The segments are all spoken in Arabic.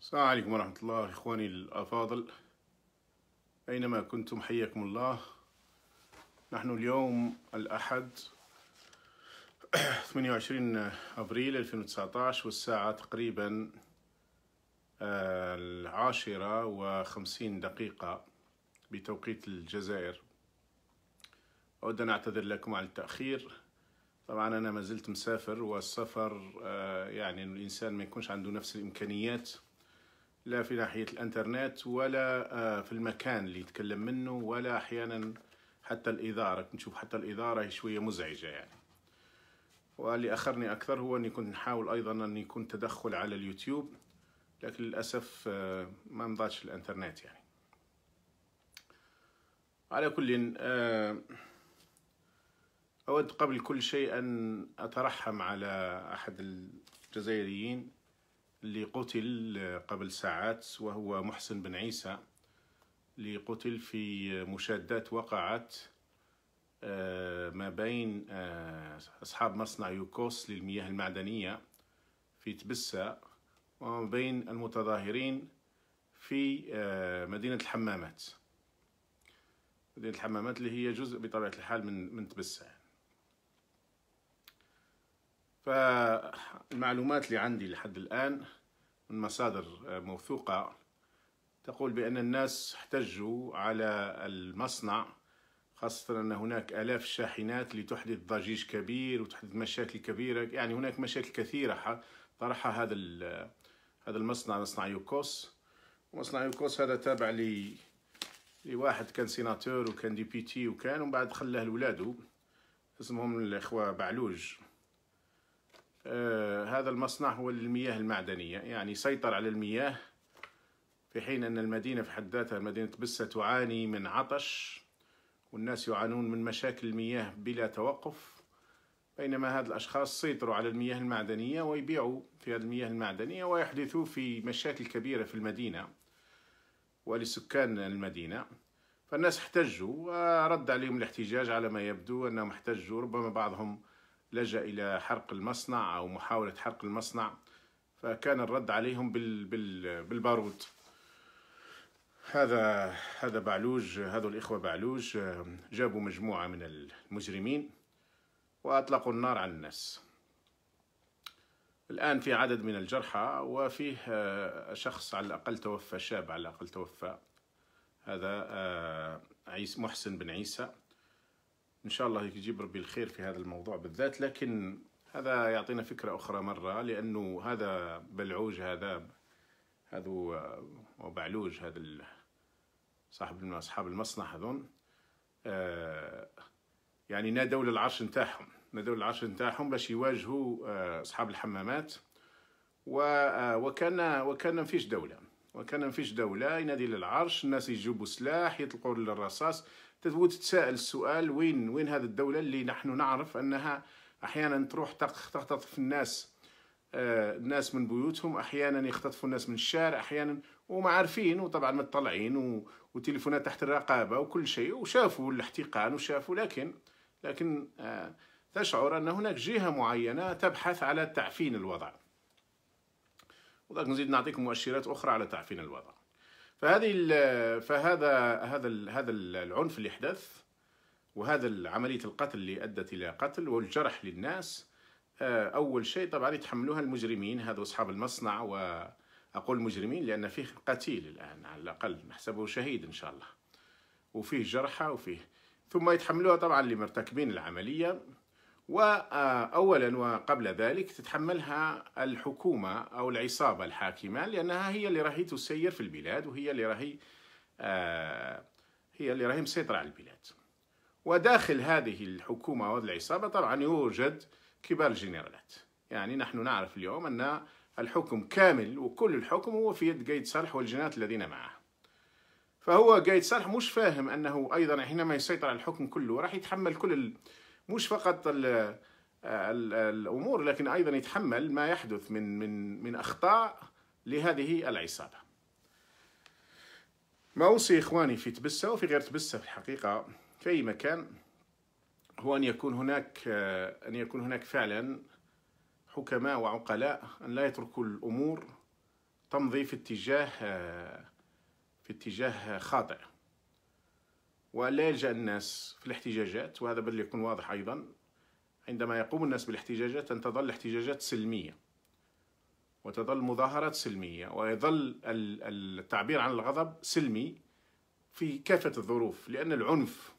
السلام عليكم ورحمة الله إخواني الأفاضل أينما كنتم حياكم الله نحن اليوم الأحد 28 أبريل 2019 والساعة تقريبا آه، العاشرة وخمسين دقيقة بتوقيت الجزائر أود أن أعتذر لكم على التأخير طبعا أنا ما زلت مسافر والسفر آه، يعني الإنسان ما يكونش عنده نفس الإمكانيات لا في ناحية الانترنت ولا آه، في المكان اللي يتكلم منه ولا أحيانا حتى الإدارة نشوف حتى الإدارة شوية مزعجة يعني واللي أخرني أكثر هو أني كنت نحاول أيضا أن يكون تدخل على اليوتيوب لكن للأسف آه، ما مضاش الانترنت يعني على كل آه، أود قبل كل شيء أن أترحم على أحد الجزائريين اللي قتل قبل ساعات وهو محسن بن عيسى اللي قتل في مشادات وقعت آه، ما بين آه، أصحاب مصنع يوكوس للمياه المعدنية في تبسة وما بين المتظاهرين في آه، مدينة الحمامات مدينة الحمامات اللي هي جزء بطبيعة الحال من من تبسة يعني. فالمعلومات اللي عندي لحد الآن من مصادر موثوقة تقول بأن الناس احتجوا على المصنع خاصة أن هناك آلاف الشاحنات لتحدث ضجيج كبير وتحدث مشاكل كبيرة يعني هناك مشاكل كثيرة طرحها هذا هذا المصنع مصنع يوكوس مصنع يوكوس هذا تابع لي لواحد كان سيناتور وكان ديبيتي وكان ومن بعد خلاه لولاده اسمهم الإخوة بعلوج آه، هذا المصنع هو للمياه المعدنية يعني سيطر على المياه في حين أن المدينة في حد ذاتها مدينة بسة تعاني من عطش والناس يعانون من مشاكل المياه بلا توقف بينما هذا الأشخاص سيطروا على المياه المعدنية ويبيعوا في هذه المياه المعدنية ويحدثوا في مشاكل كبيرة في المدينة ولسكان المدينة فالناس احتجوا ورد عليهم الاحتجاج على ما يبدو أنهم احتجوا ربما بعضهم لجأ إلى حرق المصنع أو محاولة حرق المصنع فكان الرد عليهم بال بال بالبارود هذا هذا بعلوج هذو الإخوة بعلوج جابوا مجموعة من المجرمين وأطلقوا النار على الناس الآن في عدد من الجرحى وفيه آه، شخص على الأقل توفى شاب على الأقل توفى هذا آه، محسن بن عيسى ان شاء الله يجيب ربي الخير في هذا الموضوع بالذات لكن هذا يعطينا فكره اخرى مره لانه هذا بلعوج هذا هذا وبعلوج هذا صاحب اصحاب المصنع هذون آه، يعني نادوا للعرش نتاعهم نادوا للعرش نتاعهم باش يواجهوا آه، اصحاب الحمامات آه، وكان وكان فيش دوله وكان فيش دوله ينادي للعرش الناس يجيبوا سلاح يطلقوا للرصاص تتساءل السؤال وين وين هذه الدولة اللي نحن نعرف أنها أحيانا تروح تختطف الناس آه، الناس من بيوتهم أحيانا يختطفوا الناس من الشارع أحيانا وما عارفين وطبعا مطلعين وتليفونات تحت الرقابة وكل شيء وشافوا الاحتقان وشافوا لكن لكن آه، تشعر أن هناك جهة معينة تبحث على تعفين الوضع وذلك نزيد نعطيكم مؤشرات أخرى على تعفين الوضع فهذه فهذا هذا هذا العنف اللي حدث وهذا عمليه القتل اللي ادت الى قتل والجرح للناس آه، اول شيء طبعا يتحملوها المجرمين هذا اصحاب المصنع واقول مجرمين لان فيه قتيل الان على الاقل نحسبه شهيد ان شاء الله وفيه جرحى وفيه ثم يتحملوها طبعا اللي مرتكبين العمليه وأولا وقبل ذلك تتحملها الحكومة أو العصابة الحاكمة لأنها هي اللي راهي تسير في البلاد وهي اللي راهي آه، هي اللي راهي مسيطرة على البلاد وداخل هذه الحكومة أو العصابة طبعا يوجد كبار الجنرالات يعني نحن نعرف اليوم أن الحكم كامل وكل الحكم هو في يد قايد صالح والجنات الذين معه فهو قايد صالح مش فاهم أنه أيضا حينما يسيطر على الحكم كله راح يتحمل كل مش فقط الـ الـ الامور لكن ايضا يتحمل ما يحدث من من من اخطاء لهذه العصابه. ما اوصي اخواني في تبسه وفي غير تبسه في الحقيقه في اي مكان هو ان يكون هناك ان يكون هناك فعلا حكماء وعقلاء ان لا يتركوا الامور تمضي في اتجاه في اتجاه خاطئ ولا يلجأ الناس في الاحتجاجات وهذا بل يكون واضح أيضا عندما يقوم الناس بالاحتجاجات أن تظل احتجاجات سلمية وتظل مظاهرات سلمية ويظل التعبير عن الغضب سلمي في كافة الظروف لأن العنف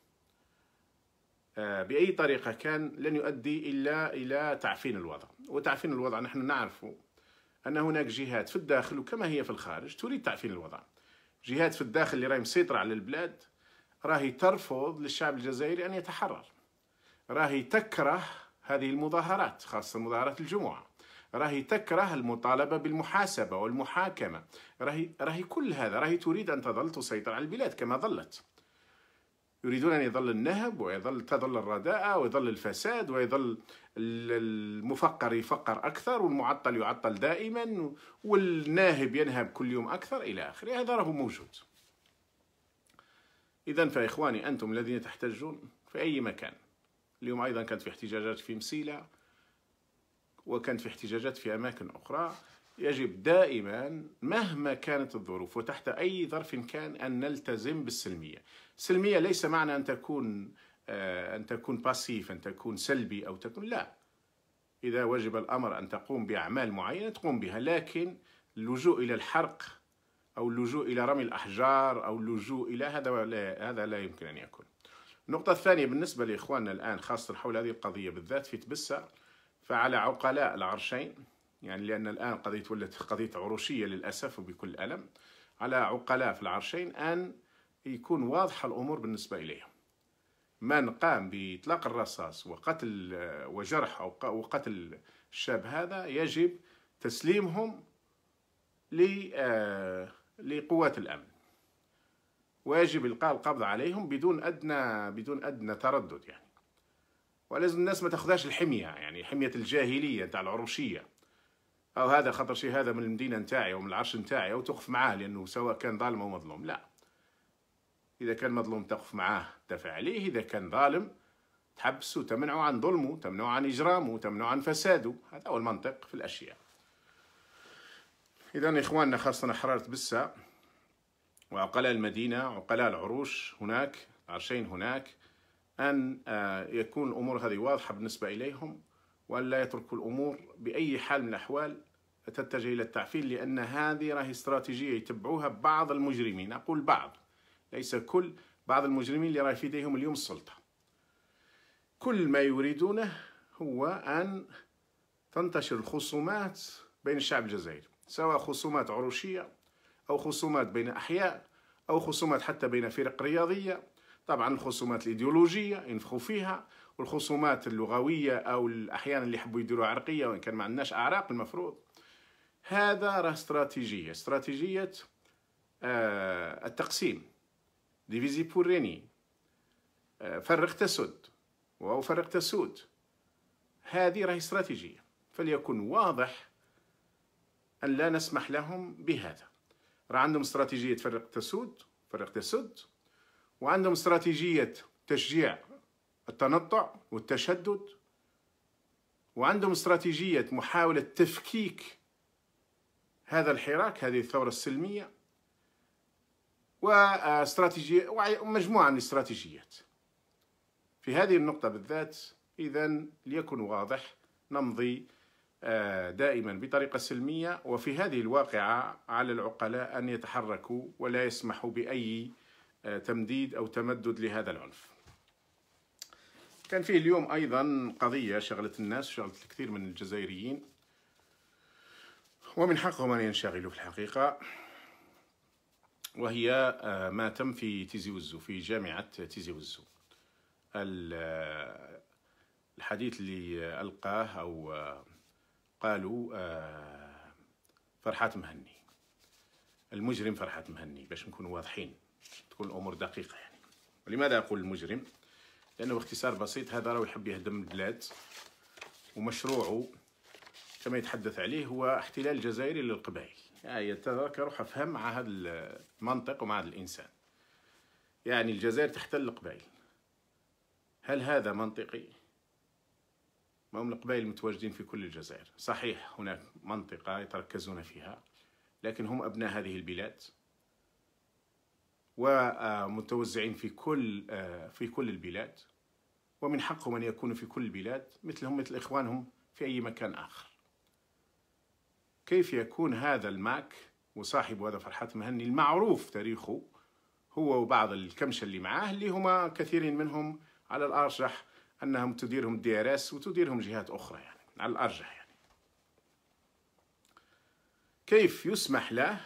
آه، بأي طريقة كان لن يؤدي إلا إلى تعفين الوضع وتعفين الوضع نحن نعرف أن هناك جهات في الداخل وكما هي في الخارج تريد تعفين الوضع جهات في الداخل اللي راهي مسيطرة على البلاد راهي ترفض للشعب الجزائري أن يتحرر راهي تكره هذه المظاهرات خاصة مظاهرات الجمعة راهي تكره المطالبة بالمحاسبة والمحاكمة راهي, راهي كل هذا راهي تريد أن تظل تسيطر على البلاد كما ظلت يريدون أن يظل النهب ويظل تظل الرداءة ويظل الفساد ويظل المفقر يفقر أكثر والمعطل يعطل دائما والناهب ينهب كل يوم أكثر إلى آخره هذا راهو موجود إذا فإخواني أنتم الذين تحتجون في أي مكان اليوم أيضا كانت في احتجاجات في مسيلة وكانت في احتجاجات في أماكن أخرى يجب دائما مهما كانت الظروف وتحت أي ظرف كان أن نلتزم بالسلمية السلمية ليس معنى أن تكون آه، أن تكون باسيف أن تكون سلبي أو تكون لا إذا وجب الأمر أن تقوم بأعمال معينة تقوم بها لكن اللجوء إلى الحرق او اللجوء الى رمي الاحجار او اللجوء الى هذا لا هذا لا يمكن ان يكون. النقطه الثانيه بالنسبه لاخواننا الان خاصه حول هذه القضيه بالذات في تبسه فعلى عقلاء العرشين يعني لان الان قضيه ولت قضيه عروشيه للاسف وبكل الم على عقلاء في العرشين ان يكون واضحه الامور بالنسبه اليهم. من قام باطلاق الرصاص وقتل وجرح او وقتل الشاب هذا يجب تسليمهم ل آه، لقوات الأمن واجب إلقاء القبض عليهم بدون أدنى بدون أدنى تردد يعني ولازم الناس ما تاخذهاش الحمية يعني حمية الجاهلية تاع العروشية أو هذا خطر شي هذا من المدينة نتاعي ومن العرش نتاعي أو معاه لأنه سواء كان ظالم أو مظلوم لا إذا كان مظلوم تقف معاه تدافع عليه إذا كان ظالم تحبسه تمنعه عن ظلمه تمنعه عن إجرامه تمنعه عن فساده هذا هو المنطق في الأشياء إذا إخواننا خاصة حرارة بسة وعقلاء المدينة وعقلاء العروش هناك عرشين هناك أن آه، يكون الأمور هذه واضحة بالنسبة إليهم وأن لا يتركوا الأمور بأي حال من الأحوال تتجه إلى التعفيل لأن هذه راهي استراتيجية يتبعوها بعض المجرمين أقول بعض ليس كل بعض المجرمين اللي راهي في يديهم اليوم السلطة كل ما يريدونه هو أن تنتشر الخصومات بين الشعب الجزائري سواء خصومات عروشية أو خصومات بين أحياء أو خصومات حتى بين فرق رياضية طبعا الخصومات الإيديولوجية ينفخوا فيها والخصومات اللغوية أو أحيانا اللي يحبوا يديروا عرقية وإن كان ما عندناش أعراق المفروض هذا راه استراتيجية استراتيجية آه، التقسيم ديفيزي بوريني آه، فرق تسد وفرق تسود هذه راهي استراتيجية فليكن واضح أن لا نسمح لهم بهذا راه عندهم استراتيجية فرق تسود فرق تسد وعندهم استراتيجية تشجيع التنطع والتشدد وعندهم استراتيجية محاولة تفكيك هذا الحراك هذه الثورة السلمية واستراتيجية ومجموعة من الاستراتيجيات في هذه النقطة بالذات إذا ليكن واضح نمضي آه، دائما بطريقة سلمية وفي هذه الواقعة على العقلاء أن يتحركوا ولا يسمحوا بأي آه، تمديد أو تمدد لهذا العنف كان فيه اليوم أيضا قضية شغلت الناس شغلت الكثير من الجزائريين ومن حقهم أن ينشغلوا في الحقيقة وهي آه، ما تم في تيزي وزو في جامعة تيزي وزو الحديث اللي ألقاه أو قالوا آه فرحات مهني المجرم فرحات مهني باش نكونوا واضحين تكون الامور دقيقه يعني ولماذا اقول المجرم لانه باختصار بسيط هذا راه يحب يهدم البلاد ومشروعه كما يتحدث عليه هو احتلال الجزائري للقبائل آه، يعني تذكر روح افهم مع هذا المنطق ومع هذا الانسان يعني الجزائر تحتل القبائل هل هذا منطقي هم القبائل المتواجدين في كل الجزائر صحيح هناك منطقة يتركزون فيها لكن هم أبناء هذه البلاد ومتوزعين في كل في كل البلاد ومن حقهم أن يكونوا في كل البلاد مثلهم مثل إخوانهم في أي مكان آخر كيف يكون هذا الماك وصاحب هذا فرحات مهني المعروف تاريخه هو وبعض الكمشة اللي معاه اللي هما كثيرين منهم على الأرجح انهم تديرهم دي ار اس وتديرهم جهات اخرى يعني على الارجح يعني كيف يسمح له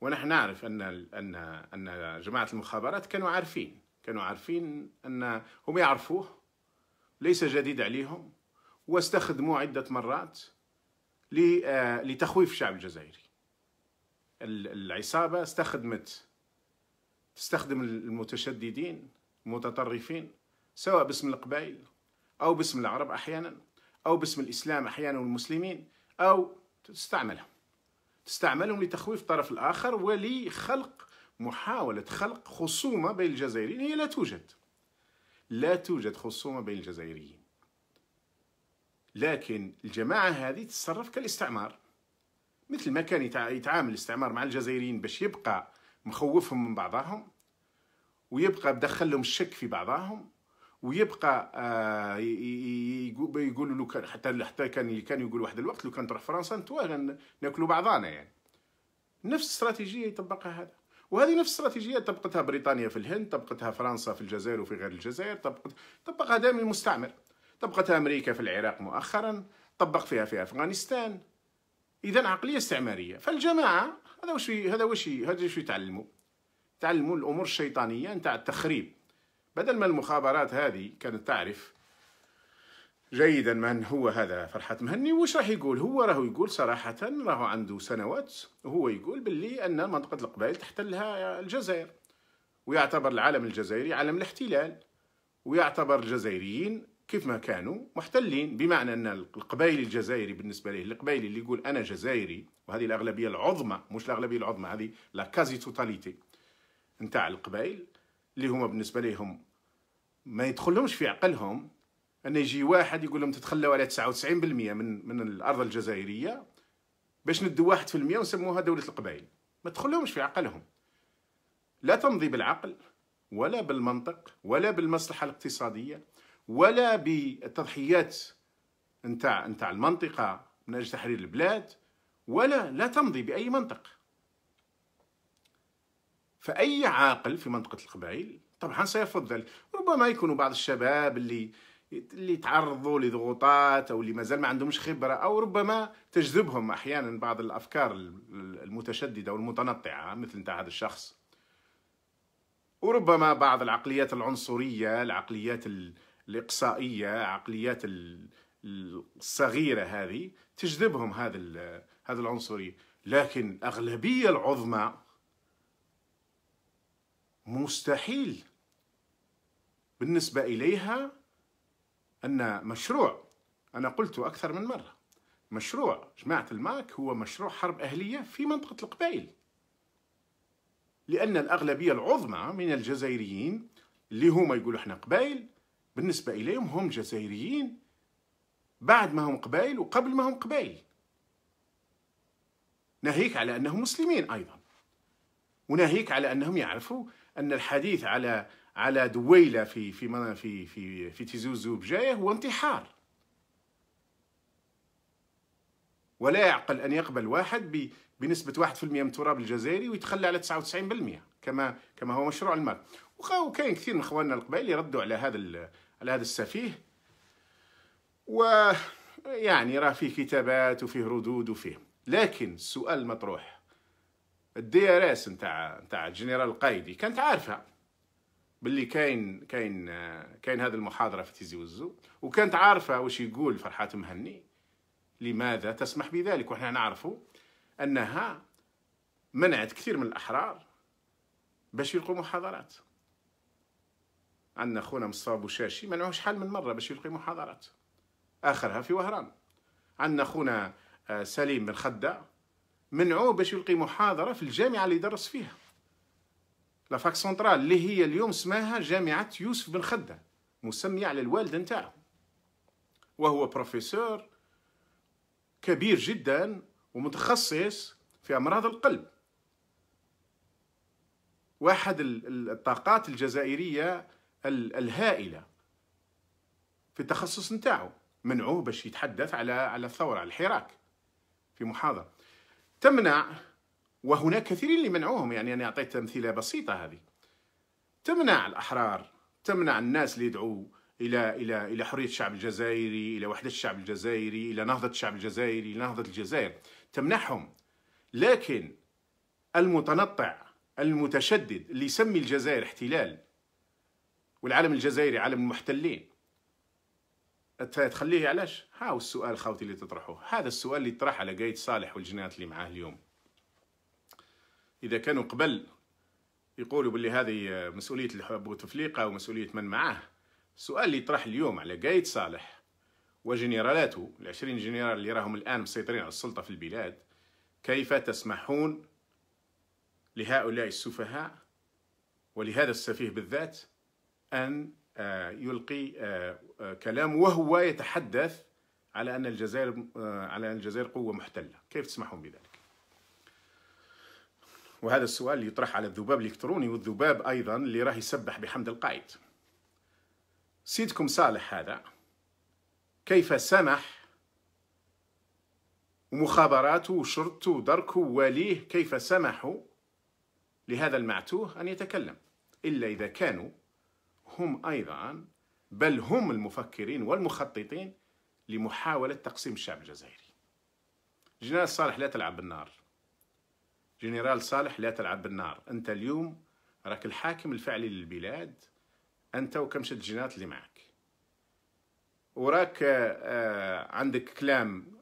ونحن نعرف ان ان ان جماعه المخابرات كانوا عارفين كانوا عارفين ان هم يعرفوه ليس جديد عليهم واستخدموه عده مرات آه، لتخويف الشعب الجزائري العصابه استخدمت تستخدم المتشددين المتطرفين سواء باسم القبائل أو باسم العرب أحيانا أو باسم الإسلام أحيانا والمسلمين أو تستعملهم تستعملهم لتخويف الطرف الآخر ولخلق محاولة خلق خصومة بين الجزائريين هي لا توجد لا توجد خصومة بين الجزائريين لكن الجماعة هذه تتصرف كالاستعمار مثل ما كان يتعامل الاستعمار مع الجزائريين باش يبقى مخوفهم من بعضهم ويبقى بدخلهم الشك في بعضهم ويبقى آه يقولوا لو كان حتى حتى كان كان يقول واحد الوقت لو كان تروح فرنسا نتوا ناكلوا بعضانا يعني نفس الاستراتيجيه يطبقها هذا وهذه نفس الاستراتيجيه طبقتها بريطانيا في الهند طبقتها فرنسا في الجزائر وفي غير الجزائر طبقت طبقها دائما المستعمر طبقتها امريكا في العراق مؤخرا طبق فيها في افغانستان اذا عقليه استعماريه فالجماعه هذا وش هذا وش هذا وش يتعلموا تعلموا الامور الشيطانيه نتاع التخريب بدل ما المخابرات هذه كانت تعرف جيدا من هو هذا فرحات مهني وش راح يقول هو راهو يقول صراحة راهو عنده سنوات وهو يقول باللي أن منطقة القبائل تحتلها الجزائر ويعتبر العالم الجزائري عالم الاحتلال ويعتبر الجزائريين كيف ما كانوا محتلين بمعنى أن القبائل الجزائري بالنسبة له القبائل اللي يقول أنا جزائري وهذه الأغلبية العظمى مش الأغلبية العظمى هذه لا كازي توتاليتي نتاع القبائل اللي هما بالنسبه ليهم ما يدخلهمش في عقلهم ان يجي واحد يقول لهم تتخلوا على 99% من من الارض الجزائريه باش ندوا 1% ونسموها دوله القبائل ما تدخلهمش في عقلهم لا تمضي بالعقل ولا بالمنطق ولا بالمصلحه الاقتصاديه ولا بالتضحيات نتاع نتاع المنطقه من اجل تحرير البلاد ولا لا تمضي باي منطق فأي عاقل في منطقة القبائل طبعا سيرفض ذلك ربما يكونوا بعض الشباب اللي اللي تعرضوا لضغوطات او اللي مازال ما عندهمش خبره او ربما تجذبهم احيانا بعض الافكار المتشدده والمتنطعه مثل نتاع هذا الشخص وربما بعض العقليات العنصريه العقليات الاقصائيه عقليات الصغيره هذه تجذبهم هذا هذا العنصريه لكن الاغلبيه العظمى مستحيل بالنسبة إليها أن مشروع أنا قلت أكثر من مرة مشروع جماعة الماك هو مشروع حرب أهلية في منطقة القبائل لأن الأغلبية العظمى من الجزائريين اللي هما يقولوا احنا قبائل بالنسبة إليهم هم جزائريين بعد ما هم قبائل وقبل ما هم قبائل ناهيك على أنهم مسلمين أيضا وناهيك على أنهم يعرفوا ان الحديث على على دويله في في في في في تيزوزو بجايه هو انتحار ولا يعقل ان يقبل واحد بنسبه 1% من التراب الجزائري ويتخلى على 99% كما كما هو مشروع المال وكاين كثير من اخواننا القبائل يردوا على هذا على هذا السفيه و يعني راه فيه كتابات وفيه ردود وفيه لكن السؤال المطروح الدي ار اس نتاع نتاع الجنرال القايدي كانت عارفه باللي كاين كاين كاين هذه المحاضره في تيزي وزو وكانت عارفه واش يقول فرحات مهني لماذا تسمح بذلك وحنا نعرفوا انها منعت كثير من الاحرار باش يلقوا محاضرات عندنا خونا مصاب وشاشي منعوه شحال من مره باش يلقي محاضرات اخرها في وهران عندنا خونا آه، سليم بن خده منعوه باش يلقي محاضره في الجامعه اللي درس فيها لافاك سنترال اللي هي اليوم اسمها جامعه يوسف بن خده مسميه على الوالد نتاعو وهو بروفيسور كبير جدا ومتخصص في امراض القلب واحد الطاقات الجزائريه الهائله في التخصص نتاعو منعوه باش يتحدث على على الثوره على الحراك في محاضره تمنع وهناك كثيرين اللي منعوهم يعني أنا أعطيت أمثلة بسيطة هذه تمنع الأحرار تمنع الناس اللي يدعوا إلى إلى إلى حرية الشعب الجزائري إلى وحدة الشعب الجزائري إلى نهضة الشعب الجزائري إلى نهضة الجزائر تمنعهم لكن المتنطع المتشدد اللي يسمي الجزائر احتلال والعالم الجزائري عالم المحتلين تخليه علاش؟ هاو السؤال خاوتي اللي تطرحوه هذا السؤال اللي طرح على قايد صالح والجنات اللي معاه اليوم إذا كانوا قبل يقولوا باللي هذه مسؤولية بوتفليقة ومسؤولية من معاه السؤال اللي طرح اليوم على قايد صالح وجنرالاته العشرين جنرال اللي راهم الآن مسيطرين على السلطة في البلاد كيف تسمحون لهؤلاء السفهاء ولهذا السفيه بالذات أن آه، يلقي آه، آه، كلام وهو يتحدث على أن الجزائر على أن الجزائر قوة محتلة كيف تسمحون بذلك وهذا السؤال يطرح على الذباب الإلكتروني والذباب أيضا اللي راه يسبح بحمد القائد سيدكم صالح هذا كيف سمح ومخابراته وشرطته ودركه وواليه كيف سمحوا لهذا المعتوه أن يتكلم إلا إذا كانوا هم أيضا بل هم المفكرين والمخططين لمحاولة تقسيم الشعب الجزائري جنرال صالح لا تلعب بالنار جنرال صالح لا تلعب بالنار أنت اليوم راك الحاكم الفعلي للبلاد أنت وكمشة الجنات اللي معك وراك آه، آه، عندك كلام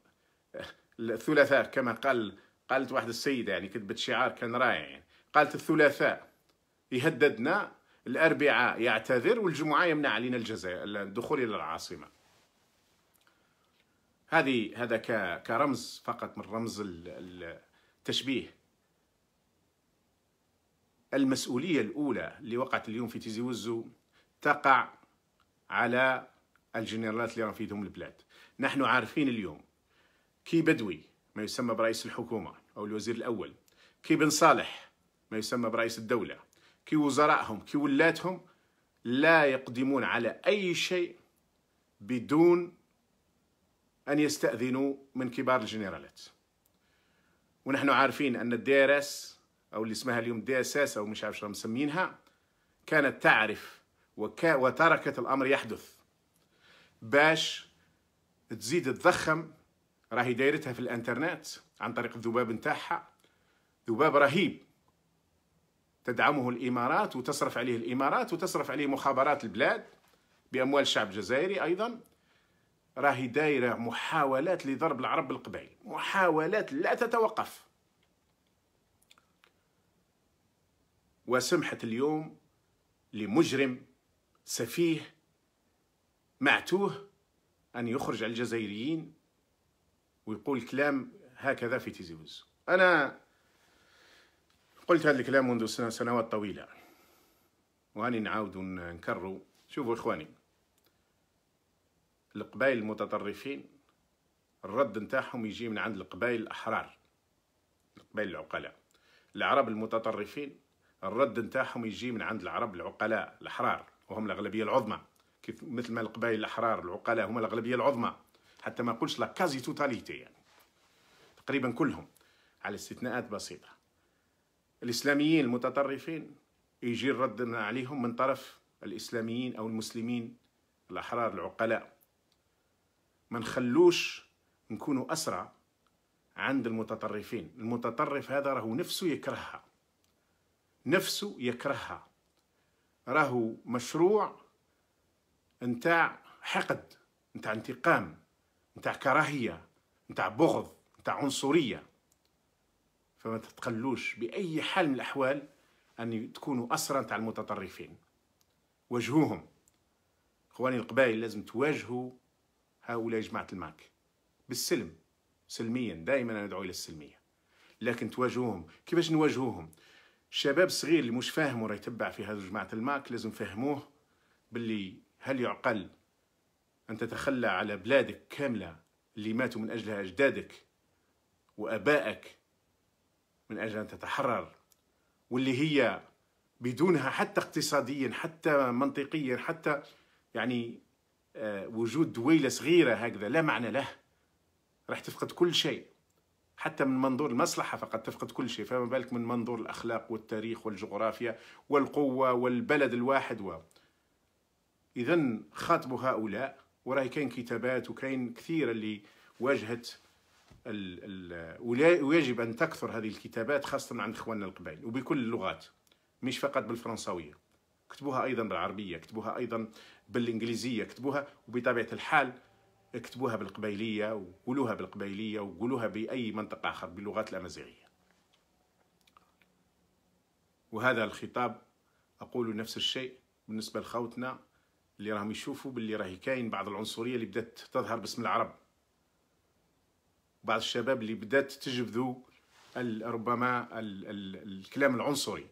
آه، الثلاثاء كما قال قالت واحد السيدة يعني كتبت شعار كان رائع يعني قالت الثلاثاء يهددنا الأربعاء يعتذر والجمعة يمنع علينا الجزاء الدخول إلى العاصمة هذه هذا كرمز فقط من رمز التشبيه المسؤولية الأولى اللي وقعت اليوم في تيزي وزو تقع على الجنرالات اللي رافدهم البلاد نحن عارفين اليوم كي بدوي ما يسمى برئيس الحكومة أو الوزير الأول كي بن صالح ما يسمى برئيس الدولة كي وزرائهم كي ولاتهم لا يقدمون على أي شيء بدون أن يستأذنوا من كبار الجنرالات ونحن عارفين أن الدي ار اس أو اللي اسمها اليوم دي اس اس أو مش عارف شو مسمينها كانت تعرف وكا وتركت الأمر يحدث باش تزيد تضخم راهي دايرتها في الانترنت عن طريق الذباب نتاعها ذباب رهيب تدعمه الامارات وتصرف عليه الامارات وتصرف عليه مخابرات البلاد باموال الشعب الجزائري ايضا راهي دايره محاولات لضرب العرب بالقبائل محاولات لا تتوقف وسمحت اليوم لمجرم سفيه معتوه ان يخرج على الجزائريين ويقول كلام هكذا في تيزي وزو انا قلت هذا الكلام منذ سنوات طويلة وهاني نعاود نكرر شوفوا إخواني القبائل المتطرفين الرد نتاعهم يجي من عند القبائل الأحرار القبائل العقلاء العرب المتطرفين الرد نتاعهم يجي من عند العرب العقلاء الأحرار وهم الأغلبية العظمى كيف مثل ما القبائل الأحرار العقلاء هم الأغلبية العظمى حتى ما نقولش لا كازي توتاليتي يعني تقريبا كلهم على استثناءات بسيطه الإسلاميين المتطرفين يجي الرد عليهم من طرف الإسلاميين أو المسلمين الأحرار العقلاء ما نخلوش نكونوا أسرع عند المتطرفين المتطرف هذا راهو نفسه يكرهها نفسه يكرهها راهو مشروع نتاع حقد نتاع انتقام نتاع كراهية نتاع بغض نتاع عنصرية فما تتقلوش باي حال من الاحوال ان تكونوا اسرى تاع المتطرفين واجهوهم اخواني القبائل لازم تواجهوا هؤلاء جماعه الماك بالسلم سلميا دائما ندعو الى السلميه لكن تواجهوهم كيفاش نواجهوهم الشباب الصغير اللي مش فاهم وراه يتبع في هذا جماعه الماك لازم فهموه باللي هل يعقل ان تتخلى على بلادك كامله اللي ماتوا من اجلها اجدادك وابائك من أجل أن تتحرر واللي هي بدونها حتى اقتصاديا حتى منطقيا حتى يعني آه، وجود دويلة صغيرة هكذا لا معنى له راح تفقد كل شيء حتى من منظور المصلحة فقد تفقد كل شيء فما بالك من منظور الأخلاق والتاريخ والجغرافيا والقوة والبلد الواحد و إذا خاطبوا هؤلاء وراهي كاين كتابات وكاين كثيرة اللي واجهت ويجب أن تكثر هذه الكتابات خاصة عند إخواننا القبائل وبكل اللغات مش فقط بالفرنسوية كتبوها أيضا بالعربية كتبوها أيضا بالإنجليزية كتبوها وبطبيعة الحال اكتبوها بالقبيلية وقولوها بالقبيلية وقولوها بأي منطق آخر باللغات الأمازيغية وهذا الخطاب أقول نفس الشيء بالنسبة لخوتنا اللي راهم يشوفوا باللي راهي كاين بعض العنصرية اللي بدات تظهر باسم العرب بعض الشباب اللي بدات تجبذوا ربما الـ الـ الكلام العنصري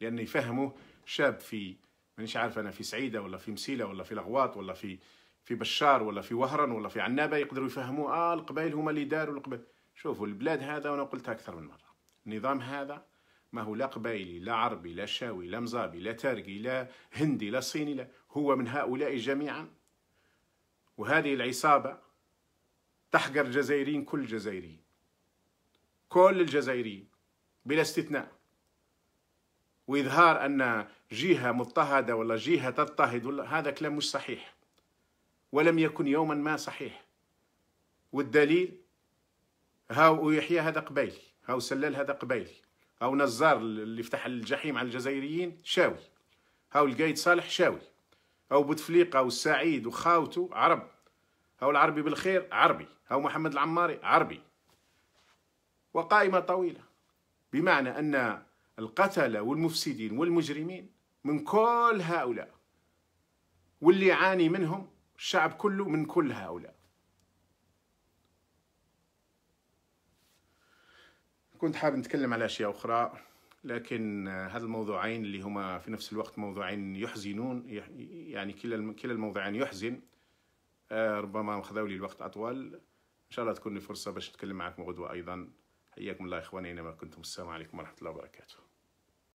لان يفهموه شاب في مانيش عارف انا في سعيده ولا في مسيله ولا في لغواط ولا في في بشار ولا في وهران ولا في عنابه يقدروا يفهموا اه القبائل هما اللي داروا القبائل شوفوا البلاد هذا وانا قلتها اكثر من مره النظام هذا ما هو لا قبائلي لا عربي لا شاوي لا مزابي لا تارقي لا هندي لا صيني لا هو من هؤلاء جميعا وهذه العصابه تحقر جزائريين كل جزائري كل الجزائريين بلا استثناء وإظهار أن جهة مضطهدة ولا جهة تضطهد ولا هذا كلام مش صحيح ولم يكن يوما ما صحيح والدليل هاو يحيى هذا قبيل هاو سلال هذا قبيل هاو نزار اللي فتح الجحيم على الجزائريين شاوي هاو القايد صالح شاوي هاو بوتفليقة والسعيد وخاوته عرب هاو العربي بالخير عربي هاو محمد العماري عربي وقائمة طويلة بمعنى أن القتلة والمفسدين والمجرمين من كل هؤلاء واللي يعاني منهم الشعب كله من كل هؤلاء كنت حابب نتكلم على أشياء أخرى لكن هذا الموضوعين اللي هما في نفس الوقت موضوعين يحزنون يعني كلا كلا الموضوعين يحزن آه، ربما مخذاو لي الوقت اطول ان شاء الله تكون لي فرصه باش نتكلم معكم غدوه ايضا حياكم الله اخواني اينما كنتم السلام عليكم ورحمه الله وبركاته